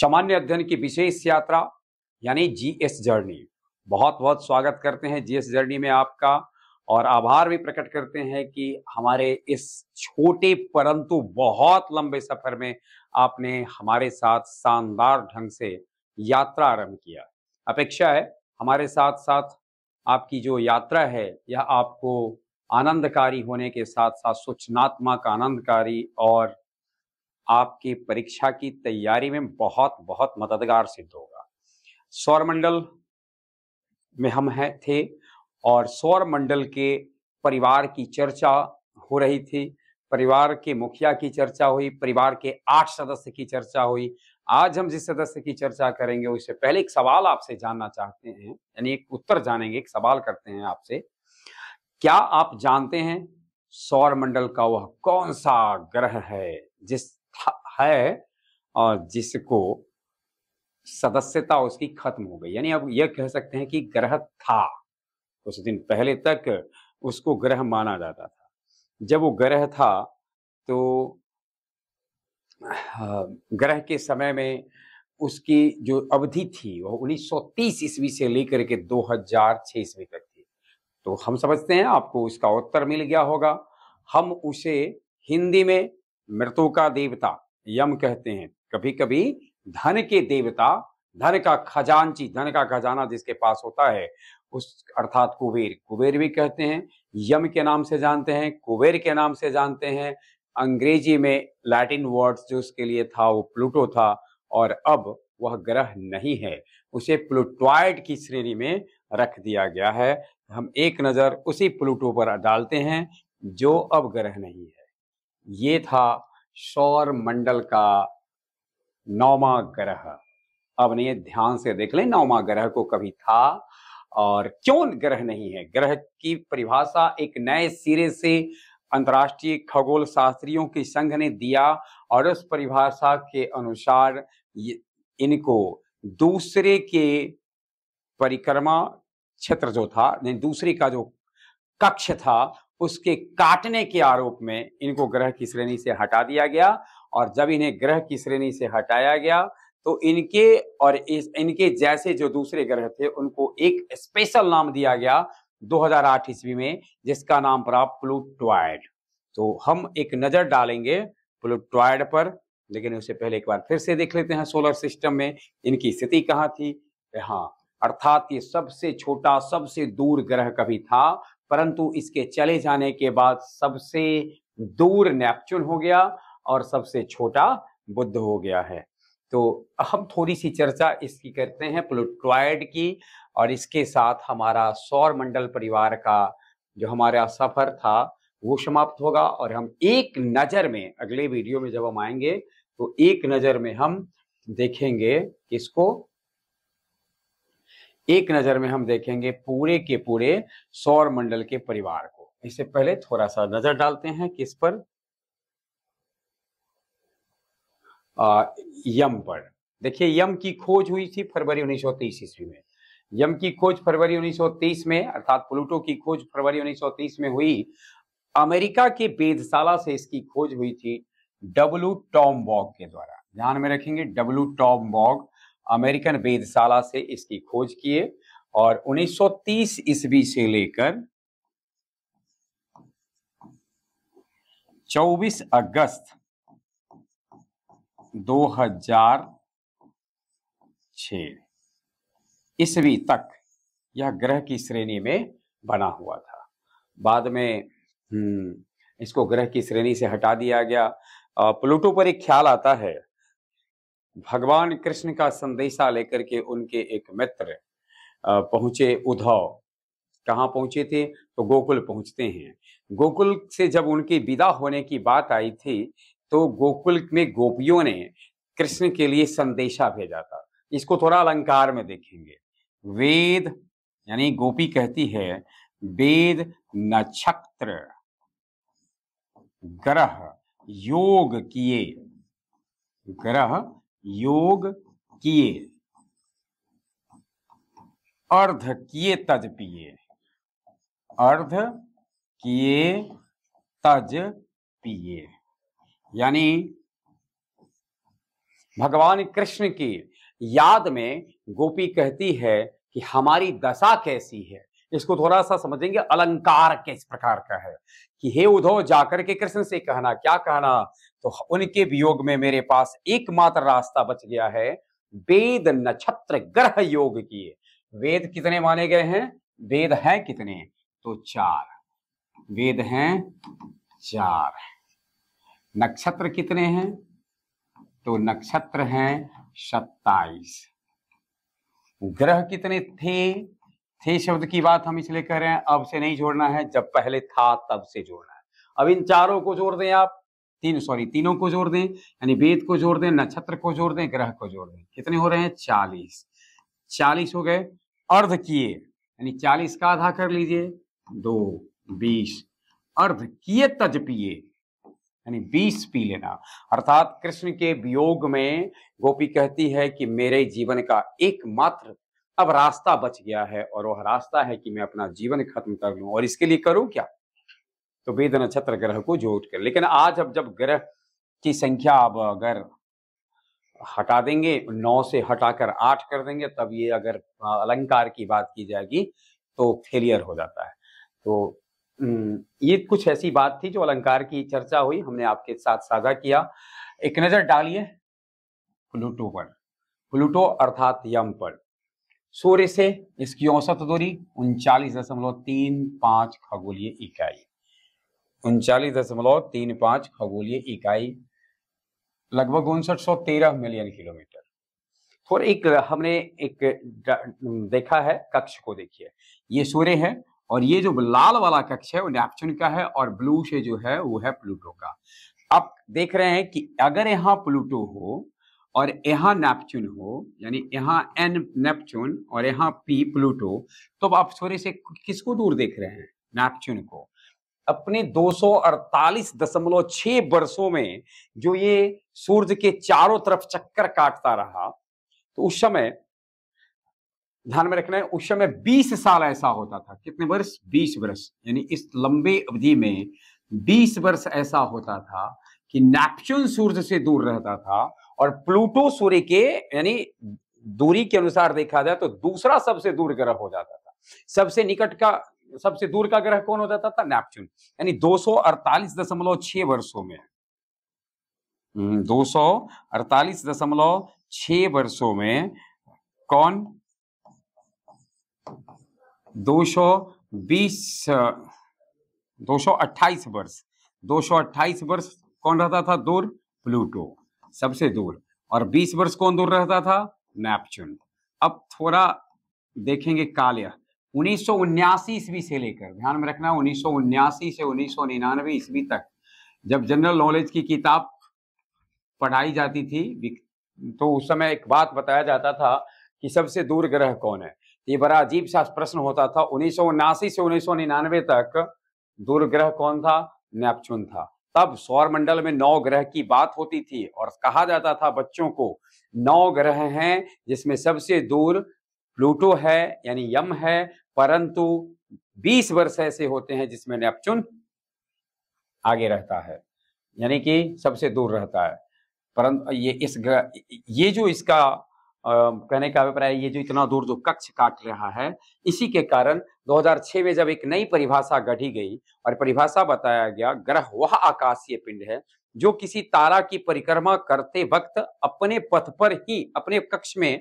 सामान्य अध्ययन की विशेष यात्रा यानी जीएस जर्नी बहुत बहुत स्वागत करते हैं जीएस जर्नी में आपका और आभार भी प्रकट करते हैं कि हमारे इस छोटे परंतु बहुत लंबे सफर में आपने हमारे साथ शानदार ढंग से यात्रा आरंभ किया अपेक्षा है हमारे साथ साथ आपकी जो यात्रा है यह आपको आनंदकारी होने के साथ साथ सूचनात्मक आनंदकारी और आपकी परीक्षा की तैयारी में बहुत बहुत मददगार सिद्ध होगा सौर मंडल में हम हैं थे और सौर मंडल के परिवार की चर्चा हो रही थी परिवार के मुखिया की चर्चा हुई परिवार के आठ सदस्य की चर्चा हुई आज हम जिस सदस्य की चर्चा करेंगे उससे पहले एक सवाल आपसे जानना चाहते हैं यानी एक उत्तर जानेंगे एक सवाल करते हैं आपसे क्या आप जानते हैं सौर मंडल का वह कौन सा ग्रह है जिस है और जिसको सदस्यता उसकी खत्म हो गई यानी अब यह कह सकते हैं कि ग्रह था कुछ दिन पहले तक उसको ग्रह माना जाता था जब वो ग्रह था तो हाँ, ग्रह के समय में उसकी जो अवधि थी वह 1930 ईस्वी से लेकर के 2006 ईस्वी तक थी तो हम समझते हैं आपको उसका उत्तर मिल गया होगा हम उसे हिंदी में मृतों का देवता यम कहते हैं कभी कभी धन के देवता धन का खजांची धन का खजाना जिसके पास होता है उस अर्थात कुबेर कुबेर भी कहते हैं यम के नाम से जानते हैं कुबेर के नाम से जानते हैं अंग्रेजी में लैटिन वर्ड्स जो उसके लिए था वो प्लूटो था और अब वह ग्रह नहीं है उसे प्लूटॉयड की श्रेणी में रख दिया गया है हम एक नज़र उसी प्लूटो पर डालते हैं जो अब ग्रह नहीं है ये था सौर मंडल का नौवा ग्रह अब ये ध्यान से देख लें नौवा ग्रह को कभी था और क्यों ग्रह नहीं है ग्रह की परिभाषा एक नए सिरे से अंतरराष्ट्रीय खगोल शास्त्रियों के संघ ने दिया और उस परिभाषा के अनुसार इनको दूसरे के परिक्रमा क्षेत्र जो था दूसरे का जो कक्ष था उसके काटने के आरोप में इनको ग्रह की श्रेणी से हटा दिया गया और जब इन्हें ग्रह की श्रेणी से हटाया गया तो इनके और इस इनके जैसे जो दूसरे ग्रह थे उनको एक स्पेशल नाम दिया गया 2008 ईस्वी में जिसका नाम पड़ा प्लूटॉयड तो हम एक नजर डालेंगे प्लूटॉयड पर लेकिन उससे पहले एक बार फिर से देख लेते हैं सोलर सिस्टम में इनकी स्थिति कहाँ थी हाँ अर्थात ये सबसे छोटा सबसे दूर ग्रह कभी था परंतु इसके चले जाने के बाद सबसे दूर नेपच्यून हो गया और सबसे छोटा बुद्ध हो गया है तो हम थोड़ी सी चर्चा इसकी करते हैं प्लूटॉयड की और इसके साथ हमारा सौर मंडल परिवार का जो हमारा सफर था वो समाप्त होगा और हम एक नज़र में अगले वीडियो में जब हम आएंगे तो एक नज़र में हम देखेंगे किसको एक नजर में हम देखेंगे पूरे के पूरे सौर मंडल के परिवार को इससे पहले थोड़ा सा नजर डालते हैं किस पर आ, यम पर देखिए यम की खोज हुई थी फरवरी 1923 ईस्वी में यम की खोज फरवरी 1923 में अर्थात प्लूटो की खोज फरवरी 1923 में हुई अमेरिका के वेदशाला से इसकी खोज हुई थी डब्लू टॉम बॉग के द्वारा ध्यान में रखेंगे डब्लू टॉम बॉग अमेरिकन वेदशाला से इसकी खोज किए और 1930 ईस्वी से लेकर 24 अगस्त 2006 ईस्वी तक यह ग्रह की श्रेणी में बना हुआ था बाद में हम्म, इसको ग्रह की श्रेणी से हटा दिया गया प्लूटो पर एक ख्याल आता है भगवान कृष्ण का संदेशा लेकर के उनके एक मित्र पहुंचे उद्धव कहाँ पहुंचे थे तो गोकुल पहुंचते हैं गोकुल से जब उनके विदा होने की बात आई थी तो गोकुल में गोपियों ने कृष्ण के लिए संदेशा भेजा था इसको थोड़ा अलंकार में देखेंगे वेद यानी गोपी कहती है वेद नक्षत्र ग्रह योग किए ग्रह योग किए अर्ध किए तज पिए अर्ध किए तज पिए यानी भगवान कृष्ण की याद में गोपी कहती है कि हमारी दशा कैसी है इसको थोड़ा सा समझेंगे अलंकार किस प्रकार का है कि हे उद्धव जाकर के कृष्ण से कहना क्या कहना तो उनके वियोग में मेरे पास एकमात्र रास्ता बच गया है वेद नक्षत्र ग्रह योग किए वेद कितने माने गए हैं वेद हैं कितने तो चार वेद हैं चार नक्षत्र कितने हैं तो नक्षत्र हैं सत्ताईस ग्रह कितने थे थे शब्द की बात हम इसलिए कह रहे हैं अब से नहीं जोड़ना है जब पहले था तब से जोड़ना है अब इन चारों को जोड़ दें आप तीन सॉरी तीनों को जोड़ दें यानी वेद को जोड़ दें नक्षत्र को जोड़ दें ग्रह को जोड़ दें कितने हो रहे हैं चालीस चालीस हो गए अर्ध किए यानी चालीस का आधा कर लीजिए दो बीस अर्ध किए तज पिए यानी बीस पी लेना अर्थात कृष्ण के वियोग में गोपी कहती है कि मेरे जीवन का एकमात्र अब रास्ता बच गया है और वह रास्ता है कि मैं अपना जीवन खत्म कर लूं और इसके लिए करूं क्या तो वेद नक्षत्र ग्रह को जोड़ कर लेकिन आज अब जब ग्रह की संख्या अब अगर हटा देंगे नौ से हटाकर आठ कर देंगे तब ये अगर अलंकार की बात की जाएगी तो फेलियर हो जाता है तो ये कुछ ऐसी बात थी जो अलंकार की चर्चा हुई हमने आपके साथ साझा किया एक नजर डालिए प्लूटो पर प्लूटो अर्थात यम पर सूर्य से इसकी औसत दूरी उनचालीस दशमलव तीन पांच खगोलीय इकाई उनचालीस दशमलव तीन पाँच खगोलीय इकाई लगभग उनसठ सौ तेरह मिलियन किलोमीटर और एक हमने एक देखा है कक्ष को देखिए ये सूर्य है और ये जो लाल वाला कक्ष है वो नेपच्यून का है और ब्लू से जो है वो है प्लूटो का आप देख रहे हैं कि अगर यहाँ प्लूटो हो और यहाँ नेपच्यून हो यानी यहाँ एन नेपच्यून और यहाँ पी प्लूटो तो आप सूर्य से किसको दूर देख रहे हैं नेपच्यून को अपने 248.6 वर्षों में जो ये सूर्य के चारों तरफ चक्कर काटता रहा तो उस समय ध्यान में रखना है उस समय 20 साल ऐसा होता था कितने वर्ष 20 वर्ष यानी इस लंबे अवधि में 20 वर्ष ऐसा होता था कि नेपच्यून सूर्य से दूर रहता था और प्लूटो सूर्य के यानी दूरी के अनुसार देखा जाए तो दूसरा सबसे दूर ग्रह हो जाता था सबसे निकट का सबसे दूर का ग्रह कौन हो जाता था नेपच्यून यानी दो सौ अड़तालीस दशमलव छ वर्षों में हम्म, दो सौ अड़तालीस दशमलव छ वर्षों में कौन दो सौ बीस दो सौ अट्ठाईस वर्ष दो सौ अट्ठाईस वर्ष कौन रहता था दूर प्लूटो सबसे दूर और बीस वर्ष कौन दूर रहता था नेपच्यून अब थोड़ा देखेंगे काल्य उन्नीस ईस्वी से लेकर ध्यान में रखना उन्नीस से उन्नीस ईस्वी तक जब जनरल नॉलेज की किताब पढ़ाई जाती थी तो उस समय एक बात बताया जाता था कि सबसे दूर ग्रह कौन है ये बड़ा अजीब सा प्रश्न होता था उन्नीस से उन्नीस तक दूर ग्रह कौन था नेपचून था तब सौर मंडल में नौ ग्रह की बात होती थी और कहा जाता था बच्चों को नौ ग्रह हैं जिसमें सबसे दूर प्लूटो है यानी यम है परंतु 20 वर्ष ऐसे होते हैं जिसमें नेपचुन आगे रहता है यानी कि सबसे दूर रहता है परंतु ये इस गर, ये जो इसका आ, कहने का अभिप्राय ये जो इतना दूर जो कक्ष काट रहा है इसी के कारण 2006 में जब एक नई परिभाषा गढ़ी गई और परिभाषा बताया गया ग्रह वह आकाशीय पिंड है जो किसी तारा की परिक्रमा करते वक्त अपने पथ पर ही अपने कक्ष में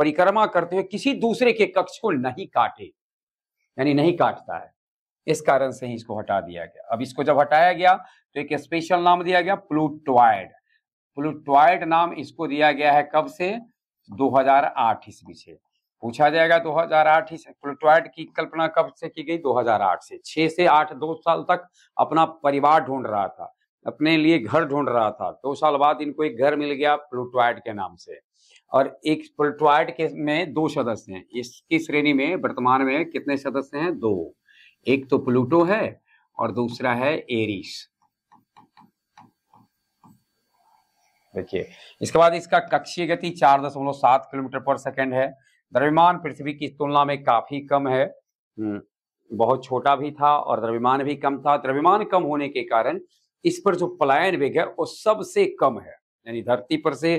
परिक्रमा करते हुए किसी दूसरे के कक्ष को नहीं काटे यानी नहीं काटता है इस कारण से ही इसको हटा दिया गया अब इसको जब हटाया गया तो एक स्पेशल नाम दिया गया प्लूटॉयड प्लूटॉयड नाम इसको दिया गया है कब से 2008 ईस्वी से पूछा जाएगा 2008 इस प्लूटॉयड की कल्पना कब से की गई 2008 से छह से आठ दो साल तक अपना परिवार ढूंढ रहा था अपने लिए घर ढूंढ रहा था दो साल बाद इनको एक घर मिल गया प्लूटॉयड के नाम से और एक प्लटवार्ड के में दो सदस्य हैं इसकी श्रेणी में वर्तमान में कितने सदस्य हैं दो एक तो प्लूटो है और दूसरा है एरिस देखिए इसके बाद इसका कक्षीय गति चार दशमलव सात किलोमीटर पर सेकंड है द्रव्यमान पृथ्वी की तुलना में काफी कम है हम्म, बहुत छोटा भी था और द्रव्यमान भी कम था द्रव्यमान कम होने के कारण इस पर जो पलायन वेग है वो सबसे कम है यानी धरती पर से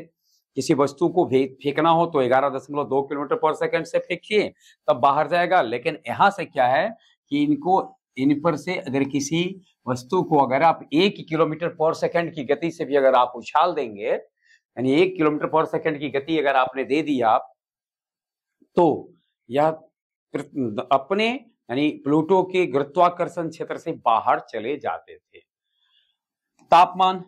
किसी वस्तु को फेंकना हो तो ग्यारह दशमलव दो किलोमीटर पर सेकंड से फेंकिए तब बाहर जाएगा लेकिन यहां से क्या है कि इनको इन पर से अगर किसी वस्तु को अगर आप एक किलोमीटर पर सेकंड की गति से भी अगर आप उछाल देंगे यानी एक किलोमीटर पर सेकंड की गति अगर आपने दे दी आप तो यह अपने यानी प्लूटो के गुरुत्वाकर्षण क्षेत्र से बाहर चले जाते थे तापमान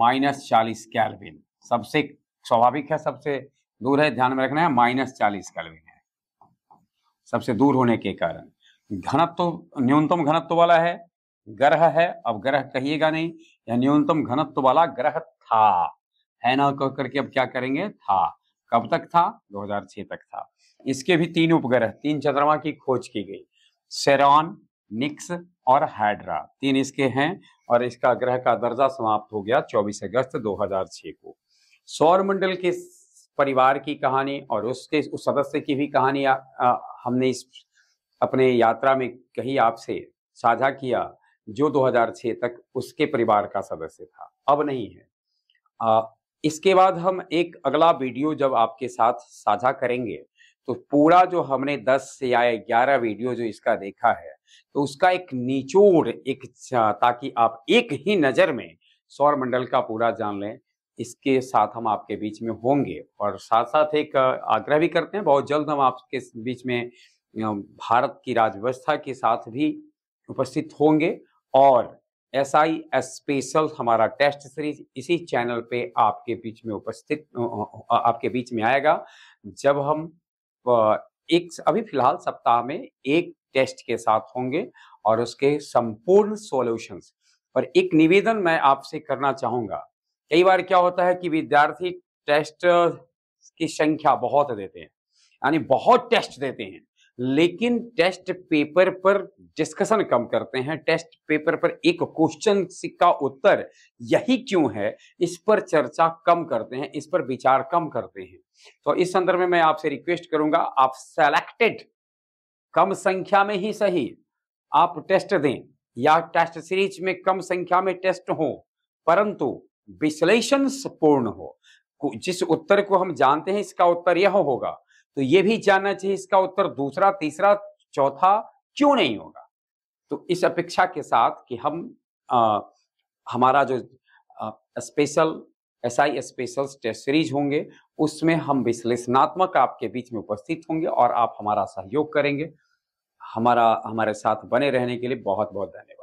माइनस चालीस कैलविन सबसे स्वाभाविक है सबसे दूर है ध्यान में रखना है माइनस चालीस कैलविन है सबसे दूर होने के कारण घनत्व तो, न्यूनतम घनत्व तो वाला है ग्रह है अब ग्रह कहिएगा नहीं या न्यूनतम घनत्व तो वाला ग्रह था है ना कह करके अब क्या करेंगे था कब तक था 2006 तक था इसके भी तीन उपग्रह तीन चंद्रमा की खोज की गई सेरॉन निक्स और हाइड्रा तीन इसके हैं और इसका ग्रह का दर्जा समाप्त हो गया 24 अगस्त 2006 को सौरमंडल के परिवार की कहानी और उसके उस सदस्य की भी कहानी आ, आ, हमने इस अपने यात्रा में कही आपसे साझा किया जो 2006 तक उसके परिवार का सदस्य था अब नहीं है आ, इसके बाद हम एक अगला वीडियो जब आपके साथ साझा करेंगे तो पूरा जो हमने 10 से या 11 वीडियो जो इसका देखा है तो उसका एक निचोड़ एक ताकि आप एक ही नज़र में सौर मंडल का पूरा जान लें इसके साथ हम आपके बीच में होंगे और साथ साथ एक आग्रह भी करते हैं बहुत जल्द हम आपके बीच में भारत की राजव्यवस्था के साथ भी उपस्थित होंगे और एस आई एस स्पेशल हमारा टेस्ट सीरीज इसी चैनल पे आपके बीच में उपस्थित आपके बीच में आएगा जब हम एक अभी फिलहाल सप्ताह में एक टेस्ट के साथ होंगे और उसके संपूर्ण सॉल्यूशंस पर एक निवेदन मैं आपसे करना चाहूंगा कई बार क्या होता है कि विद्यार्थी टेस्ट की संख्या बहुत देते हैं यानी बहुत टेस्ट देते हैं लेकिन टेस्ट पेपर पर डिस्कशन कम करते हैं टेस्ट पेपर पर एक क्वेश्चन का उत्तर यही क्यों है इस पर चर्चा कम करते हैं इस पर विचार कम करते हैं तो इस संदर्भ में मैं आपसे रिक्वेस्ट करूंगा आप सेलेक्टेड कम संख्या में ही सही आप टेस्ट दें या टेस्ट सीरीज में कम संख्या में टेस्ट हो परंतु विश्लेषण पूर्ण हो जिस उत्तर को हम जानते हैं इसका उत्तर यह होगा तो यह भी जानना चाहिए इसका उत्तर दूसरा तीसरा चौथा क्यों नहीं होगा तो इस अपेक्षा के साथ कि हम आ, हमारा जो आ, special S I special test series होंगे उसमें हम विश्लेषणात्मक आपके बीच में उपस्थित होंगे और आप हमारा सहयोग करेंगे हमारा हमारे साथ बने रहने के लिए बहुत बहुत धन्यवाद